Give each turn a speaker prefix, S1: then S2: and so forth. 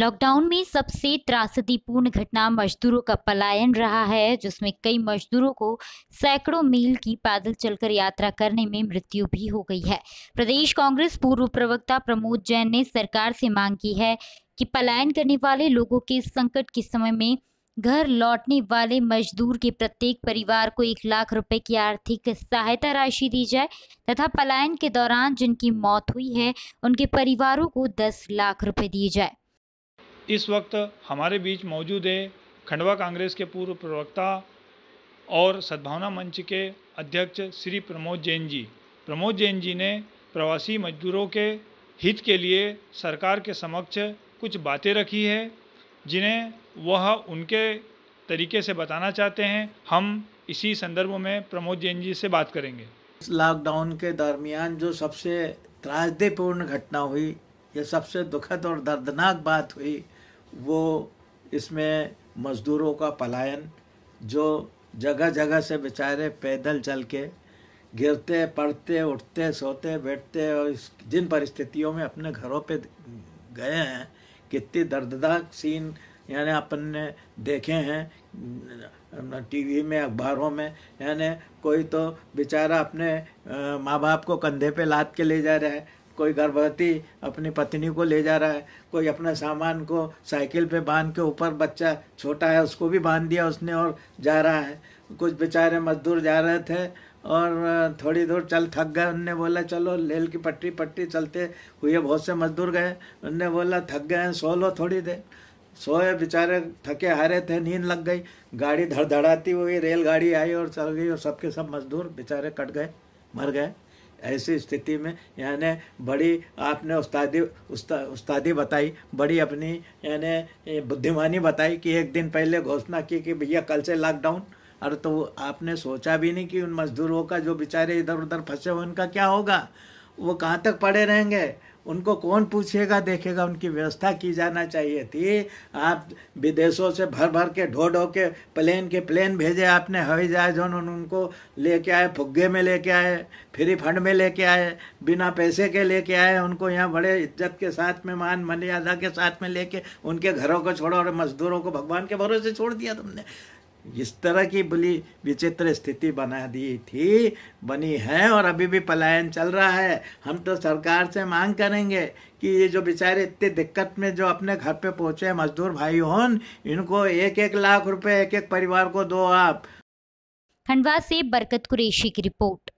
S1: lockdown में सबसे त्रासदीपूर्ण घटना मजदूरों का पलायन रहा है जिसमें कई मजदूरों को सैकड़ों मील की पैदल चलकर यात्रा करने में मृत्यु भी हो गई है प्रदेश कांग्रेस पूर्व प्रवक्ता प्रमोद जैन ने सरकार से मांग की है कि पलायन करने वाले लोगों के संकट के समय में घर लौटने वाले मजदूर के प्रत्येक परिवार को एक लाख रुपए की आर्थिक सहायता राशि दी जाए तथा पलायन के दौरान जिनकी मौत हुई है उनके परिवारों को दस लाख रुपए दिए जाए
S2: इस वक्त हमारे बीच मौजूद है खंडवा कांग्रेस के पूर्व प्रवक्ता और सद्भावना मंच के अध्यक्ष श्री प्रमोद जैन जी प्रमोद जैन जी ने प्रवासी मजदूरों के हित के लिए सरकार के समक्ष कुछ बातें रखी है जिन्हें वह उनके तरीके से बताना चाहते हैं हम इसी संदर्भ में प्रमोद जैन जी से बात करेंगे
S3: लॉकडाउन के दरमियान जो सबसे त्रासदीपूर्ण घटना हुई ये सबसे दुखद और दर्दनाक बात हुई वो इसमें मज़दूरों का पलायन जो जगह जगह से बेचारे पैदल चल के गिरते पड़ते उठते सोते बैठते और इस जिन परिस्थितियों में अपने घरों पे गए हैं कितनी दर्दनाक सीन यानी अपन ने देखे हैं टीवी में अखबारों में यानी कोई तो बेचारा अपने माँ बाप को कंधे पे लाद के ले जा रहा है कोई गर्भवती अपनी पत्नी को ले जा रहा है कोई अपना सामान को साइकिल पे बांध के ऊपर बच्चा छोटा है उसको भी बांध दिया उसने और जा रहा है कुछ बेचारे मजदूर जा रहे थे और थोड़ी दूर चल थक गए उनने बोला चलो रेल की पटरी पट्टी चलते हुए बहुत से मजदूर गए उनने बोला थक गए हैं सो लो थोड़ी देर सोए बेचारे थके हारे थे नींद लग गई गाड़ी धड़धड़ाती हुई रेलगाड़ी आई और चल गई और सबके सब मजदूर बेचारे कट गए मर गए ऐसी स्थिति में यानी बड़ी आपने उस्तादी उस्ता, उस्तादी बताई बड़ी अपनी यानी बुद्धिमानी बताई कि एक दिन पहले घोषणा की कि भैया कल से लॉकडाउन अरे तो आपने सोचा भी नहीं कि उन मजदूरों का जो बेचारे इधर उधर फंसे हुए उनका क्या होगा वो कहाँ तक पड़े रहेंगे उनको कौन पूछेगा देखेगा उनकी व्यवस्था की जाना चाहिए थी आप विदेशों से भर भर के ढो ढो के प्लेन के प्लेन भेजे आपने हवाई जहाज उनको लेके आए फुग्गे में लेके आए फ्री फंड में लेके आए बिना पैसे के लेके आए उनको यहाँ बड़े इज्जत के साथ में मान मर्यादा के साथ में लेके उनके घरों को छोड़ो और मजदूरों को भगवान के भरोसे छोड़ दिया तुमने इस तरह की बड़ी विचित्र स्थिति बना दी थी बनी है और अभी भी पलायन चल रहा है हम तो सरकार से मांग करेंगे कि ये जो बेचारे इतनी दिक्कत में जो अपने घर पे पहुंचे मजदूर भाई होन इनको एक एक लाख रुपए एक एक परिवार को दो आप
S1: खंडवा से बरकत कुरेशी की रिपोर्ट